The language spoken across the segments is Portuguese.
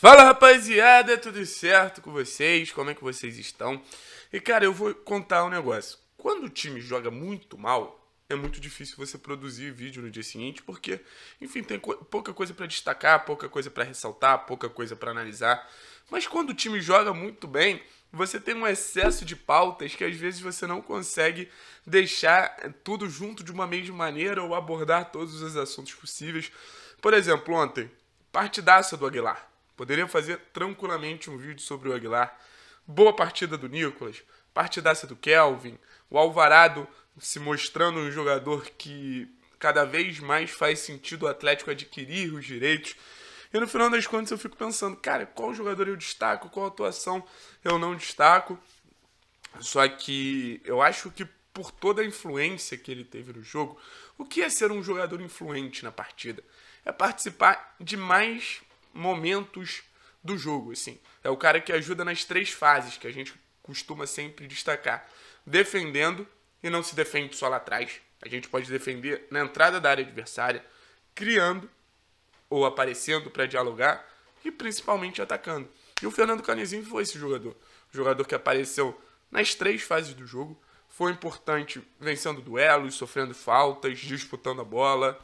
Fala rapaziada, tudo certo com vocês? Como é que vocês estão? E cara, eu vou contar um negócio. Quando o time joga muito mal, é muito difícil você produzir vídeo no dia seguinte, porque, enfim, tem pouca coisa para destacar, pouca coisa para ressaltar, pouca coisa para analisar. Mas quando o time joga muito bem, você tem um excesso de pautas que às vezes você não consegue deixar tudo junto de uma mesma maneira ou abordar todos os assuntos possíveis. Por exemplo, ontem, partidaça do Aguilar Poderia fazer tranquilamente um vídeo sobre o Aguilar. Boa partida do Nicolas, partidaça do Kelvin, o Alvarado se mostrando um jogador que cada vez mais faz sentido o Atlético adquirir os direitos. E no final das contas eu fico pensando, cara, qual jogador eu destaco, qual atuação eu não destaco. Só que eu acho que por toda a influência que ele teve no jogo, o que é ser um jogador influente na partida? É participar de mais momentos do jogo, assim. É o cara que ajuda nas três fases que a gente costuma sempre destacar. Defendendo e não se defende só lá atrás. A gente pode defender na entrada da área adversária, criando ou aparecendo para dialogar e principalmente atacando. E o Fernando Canizinho foi esse jogador. O jogador que apareceu nas três fases do jogo. Foi importante vencendo duelos, sofrendo faltas, disputando a bola,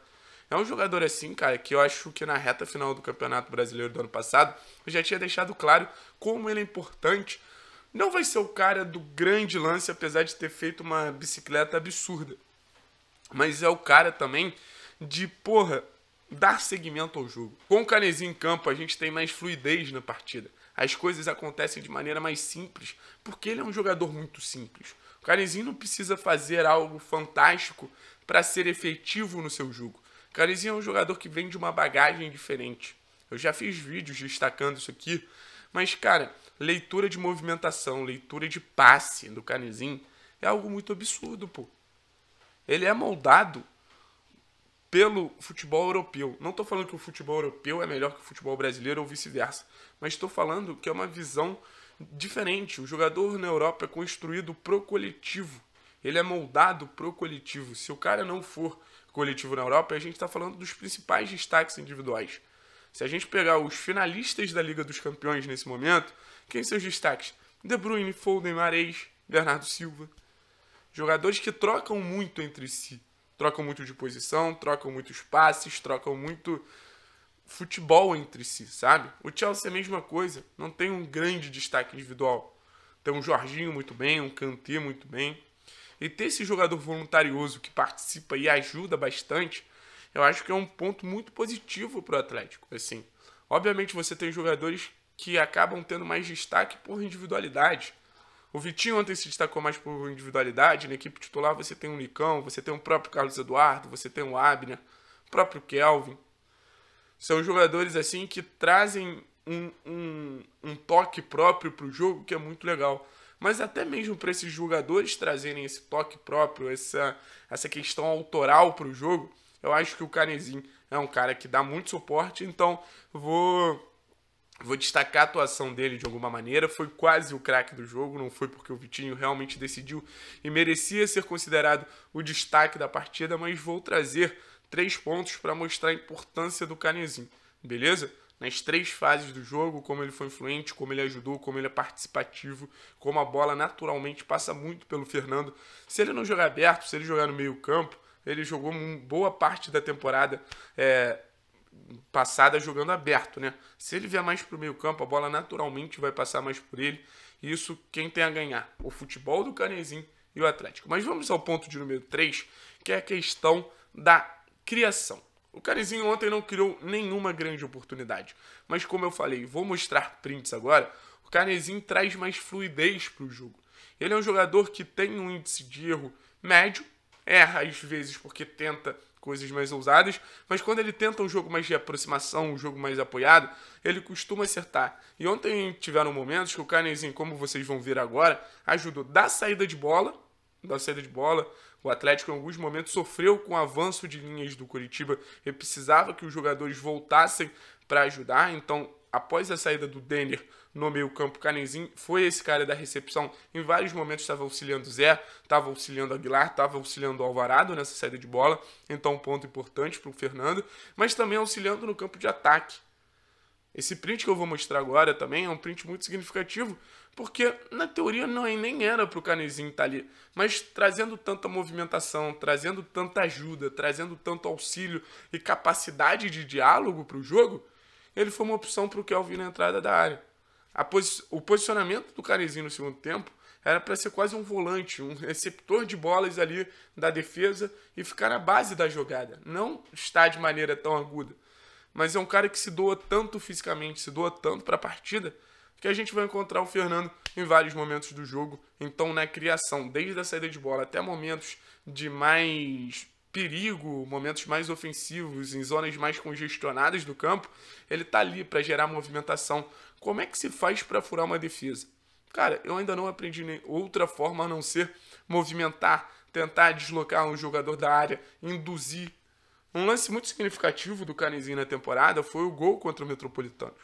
é um jogador assim, cara, que eu acho que na reta final do Campeonato Brasileiro do ano passado, eu já tinha deixado claro como ele é importante. Não vai ser o cara do grande lance, apesar de ter feito uma bicicleta absurda. Mas é o cara também de, porra, dar seguimento ao jogo. Com o Canezinho em campo, a gente tem mais fluidez na partida. As coisas acontecem de maneira mais simples, porque ele é um jogador muito simples. O Canezinho não precisa fazer algo fantástico para ser efetivo no seu jogo. Carizinho é um jogador que vem de uma bagagem diferente. Eu já fiz vídeos destacando isso aqui, mas cara, leitura de movimentação, leitura de passe do Carizinho é algo muito absurdo, pô. Ele é moldado pelo futebol europeu. Não estou falando que o futebol europeu é melhor que o futebol brasileiro ou vice-versa, mas estou falando que é uma visão diferente. O jogador na Europa é construído pro coletivo. Ele é moldado pro coletivo. Se o cara não for coletivo na Europa, e a gente está falando dos principais destaques individuais. Se a gente pegar os finalistas da Liga dos Campeões nesse momento, quem são os destaques? De Bruyne, Foden, Mares, Bernardo Silva. Jogadores que trocam muito entre si. Trocam muito de posição, trocam muitos passes, trocam muito futebol entre si, sabe? O Chelsea é a mesma coisa, não tem um grande destaque individual. Tem um Jorginho muito bem, um Kanté muito bem, e ter esse jogador voluntarioso que participa e ajuda bastante, eu acho que é um ponto muito positivo para o Atlético. Assim, obviamente você tem jogadores que acabam tendo mais destaque por individualidade. O Vitinho ontem se destacou mais por individualidade. Na equipe titular você tem o Nicão, você tem o próprio Carlos Eduardo, você tem o Abner, o próprio Kelvin. São jogadores assim que trazem um, um, um toque próprio para o jogo que é muito legal mas até mesmo para esses jogadores trazerem esse toque próprio, essa, essa questão autoral para o jogo, eu acho que o Canezinho é um cara que dá muito suporte, então vou vou destacar a atuação dele de alguma maneira. Foi quase o craque do jogo, não foi porque o Vitinho realmente decidiu e merecia ser considerado o destaque da partida, mas vou trazer três pontos para mostrar a importância do Canezinho beleza? nas três fases do jogo, como ele foi influente, como ele ajudou, como ele é participativo, como a bola naturalmente passa muito pelo Fernando. Se ele não jogar aberto, se ele jogar no meio-campo, ele jogou boa parte da temporada é, passada jogando aberto, né? Se ele vier mais para o meio-campo, a bola naturalmente vai passar mais por ele. E isso quem tem a ganhar? O futebol do Canezinho e o Atlético. Mas vamos ao ponto de número 3, que é a questão da criação. O Carizinho ontem não criou nenhuma grande oportunidade. Mas como eu falei, vou mostrar prints agora, o Carizinho traz mais fluidez para o jogo. Ele é um jogador que tem um índice de erro médio, erra às vezes porque tenta coisas mais ousadas, mas quando ele tenta um jogo mais de aproximação, um jogo mais apoiado, ele costuma acertar. E ontem tiveram momentos que o Carnezinho, como vocês vão ver agora, ajudou da saída de bola, da saída de bola, o Atlético, em alguns momentos, sofreu com o avanço de linhas do Curitiba e precisava que os jogadores voltassem para ajudar. Então, após a saída do Denner no meio-campo, Canenzin foi esse cara da recepção. Em vários momentos estava auxiliando Zé, estava auxiliando Aguilar, estava auxiliando Alvarado nessa saída de bola. Então, um ponto importante para o Fernando, mas também auxiliando no campo de ataque. Esse print que eu vou mostrar agora também é um print muito significativo, porque, na teoria, não, nem era para o Canezinho estar tá ali. Mas trazendo tanta movimentação, trazendo tanta ajuda, trazendo tanto auxílio e capacidade de diálogo para o jogo, ele foi uma opção para o Kelvin na entrada da área. Posi o posicionamento do Canezinho no segundo tempo era para ser quase um volante, um receptor de bolas ali da defesa e ficar na base da jogada. Não estar de maneira tão aguda. Mas é um cara que se doa tanto fisicamente, se doa tanto para a partida, que a gente vai encontrar o Fernando em vários momentos do jogo. Então, na né, criação, desde a saída de bola até momentos de mais perigo, momentos mais ofensivos, em zonas mais congestionadas do campo, ele tá ali para gerar movimentação. Como é que se faz para furar uma defesa? Cara, eu ainda não aprendi outra forma a não ser movimentar, tentar deslocar um jogador da área, induzir. Um lance muito significativo do Canezinho na temporada foi o gol contra o Metropolitano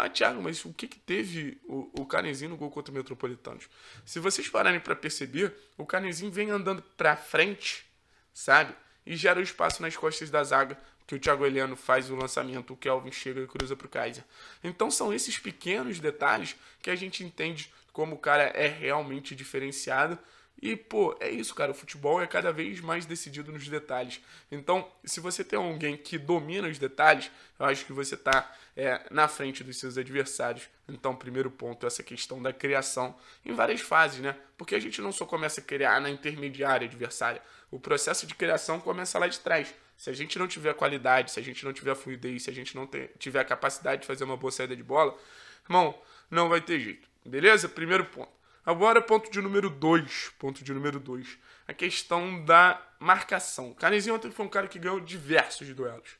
ah, Thiago, mas o que, que teve o, o Canezinho no gol contra o Metropolitanos? Se vocês pararem para perceber, o Canezinho vem andando para frente, sabe? E gera o espaço nas costas da zaga, que o Thiago Heleno faz o lançamento, o Kelvin chega e cruza para o Kaiser. Então são esses pequenos detalhes que a gente entende como o cara é realmente diferenciado e, pô, é isso, cara. O futebol é cada vez mais decidido nos detalhes. Então, se você tem alguém que domina os detalhes, eu acho que você está é, na frente dos seus adversários. Então, primeiro ponto, essa questão da criação em várias fases, né? Porque a gente não só começa a criar na intermediária adversária. O processo de criação começa lá de trás. Se a gente não tiver qualidade, se a gente não tiver fluidez, se a gente não ter, tiver a capacidade de fazer uma boa saída de bola, irmão, não vai ter jeito. Beleza? Primeiro ponto. Agora, ponto de número 2. Ponto de número 2. A questão da marcação. O Canizinho ontem foi um cara que ganhou diversos duelos.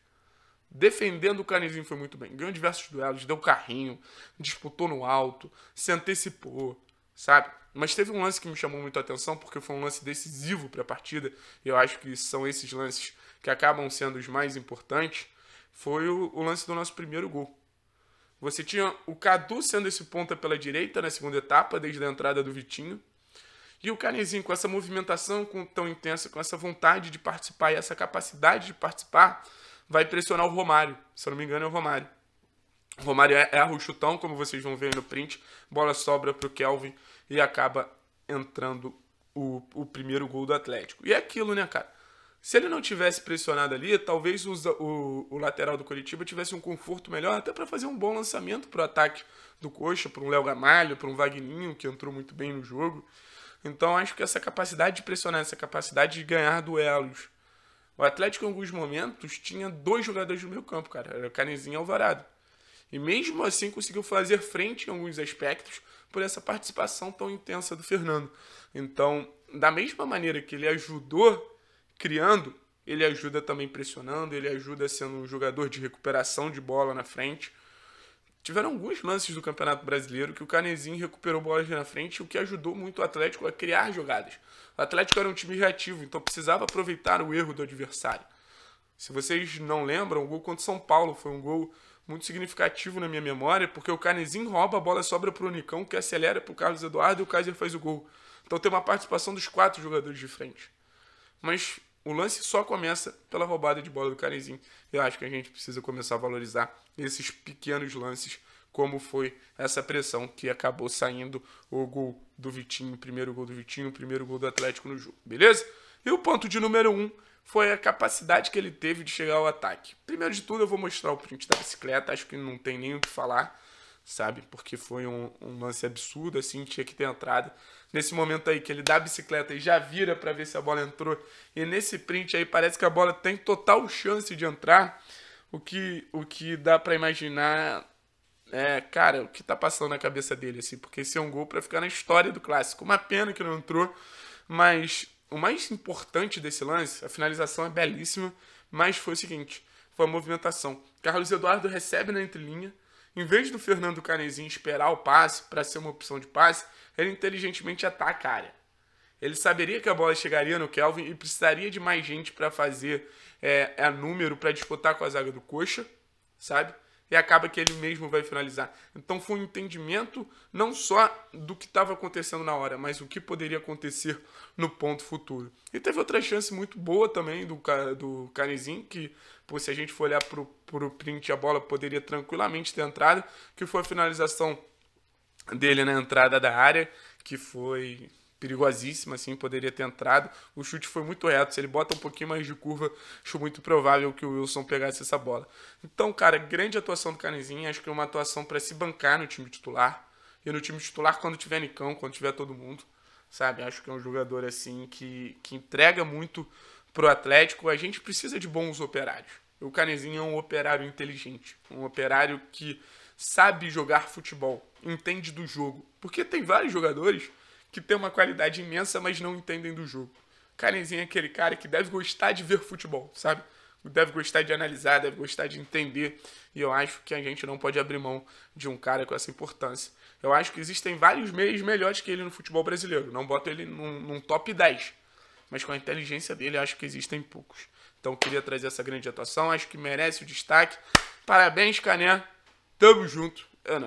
Defendendo o Canizinho foi muito bem. Ganhou diversos duelos, deu carrinho, disputou no alto, se antecipou, sabe? Mas teve um lance que me chamou muito a atenção porque foi um lance decisivo para a partida. Eu acho que são esses lances que acabam sendo os mais importantes. Foi o, o lance do nosso primeiro gol. Você tinha o Cadu sendo esse ponta pela direita na segunda etapa, desde a entrada do Vitinho. E o Canezinho, com essa movimentação tão intensa, com essa vontade de participar e essa capacidade de participar, vai pressionar o Romário. Se eu não me engano, é o Romário. O Romário é, erra o chutão, como vocês vão ver aí no print. Bola sobra para o Kelvin e acaba entrando o, o primeiro gol do Atlético. E é aquilo, né, cara? Se ele não tivesse pressionado ali, talvez o, o, o lateral do Curitiba tivesse um conforto melhor até para fazer um bom lançamento para o ataque do Coxa, para um Léo Gamalho, para um Vagninho, que entrou muito bem no jogo. Então acho que essa capacidade de pressionar, essa capacidade de ganhar duelos. O Atlético, em alguns momentos, tinha dois jogadores no meio campo, cara. Era Canezinho e Alvarado. E mesmo assim conseguiu fazer frente em alguns aspectos por essa participação tão intensa do Fernando. Então, da mesma maneira que ele ajudou criando, ele ajuda também pressionando, ele ajuda sendo um jogador de recuperação de bola na frente. Tiveram alguns lances do Campeonato Brasileiro que o Canezinho recuperou bolas na frente, o que ajudou muito o Atlético a criar jogadas. O Atlético era um time reativo, então precisava aproveitar o erro do adversário. Se vocês não lembram, o gol contra o São Paulo foi um gol muito significativo na minha memória, porque o Canezinho rouba a bola sobra para o Unicão, que acelera para o Carlos Eduardo e o Kaiser faz o gol. Então tem uma participação dos quatro jogadores de frente. Mas o lance só começa pela roubada de bola do Carenzinho. Eu acho que a gente precisa começar a valorizar esses pequenos lances, como foi essa pressão que acabou saindo o gol do Vitinho, primeiro gol do Vitinho, primeiro gol do Atlético no jogo, beleza? E o ponto de número 1 um foi a capacidade que ele teve de chegar ao ataque. Primeiro de tudo, eu vou mostrar o print da bicicleta, acho que não tem nem o que falar sabe? Porque foi um, um lance absurdo, assim, tinha que ter entrado. Nesse momento aí que ele dá a bicicleta e já vira para ver se a bola entrou. E nesse print aí parece que a bola tem total chance de entrar. O que, o que dá para imaginar é, cara, o que tá passando na cabeça dele, assim, porque esse é um gol para ficar na história do clássico. Uma pena que não entrou, mas o mais importante desse lance, a finalização é belíssima, mas foi o seguinte: foi a movimentação. Carlos Eduardo recebe na entrelinha, em vez do Fernando Canezinho esperar o passe para ser uma opção de passe, ele inteligentemente ataca a área. Ele saberia que a bola chegaria no Kelvin e precisaria de mais gente para fazer é, é número para disputar com a zaga do Coxa, sabe? e acaba que ele mesmo vai finalizar. Então foi um entendimento não só do que estava acontecendo na hora, mas o que poderia acontecer no ponto futuro. E teve outra chance muito boa também do, do Canezin, que pô, se a gente for olhar para o print, a bola poderia tranquilamente ter entrado, que foi a finalização dele na entrada da área, que foi perigosíssima, assim, poderia ter entrado. O chute foi muito reto. Se ele bota um pouquinho mais de curva, acho muito provável que o Wilson pegasse essa bola. Então, cara, grande atuação do Canezinho, Acho que é uma atuação para se bancar no time titular. E no time titular quando tiver Nicão, quando tiver todo mundo, sabe? Acho que é um jogador, assim, que, que entrega muito pro Atlético. A gente precisa de bons operários. O Canezinho é um operário inteligente. Um operário que sabe jogar futebol, entende do jogo. Porque tem vários jogadores que tem uma qualidade imensa, mas não entendem do jogo. Carenzinho é aquele cara que deve gostar de ver futebol, sabe? Deve gostar de analisar, deve gostar de entender. E eu acho que a gente não pode abrir mão de um cara com essa importância. Eu acho que existem vários meios melhores que ele no futebol brasileiro. Não boto ele num, num top 10. Mas com a inteligência dele, acho que existem poucos. Então queria trazer essa grande atuação. Acho que merece o destaque. Parabéns, Cané. Tamo junto. É nóis.